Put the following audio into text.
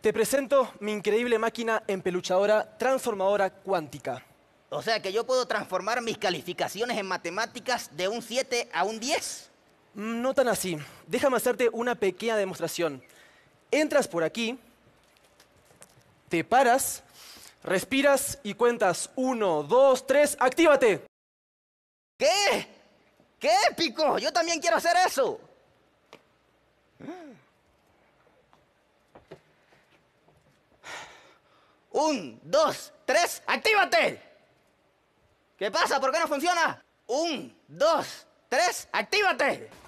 Te presento mi increíble máquina empeluchadora transformadora cuántica. O sea que yo puedo transformar mis calificaciones en matemáticas de un 7 a un 10. Mm, no tan así. Déjame hacerte una pequeña demostración. Entras por aquí, te paras, respiras y cuentas 1, 2, 3, actívate. ¿Qué? ¡Qué épico! Yo también quiero hacer eso. Un, dos, tres, actívate. ¿Qué pasa? ¿Por qué no funciona? Un, dos, tres, actívate.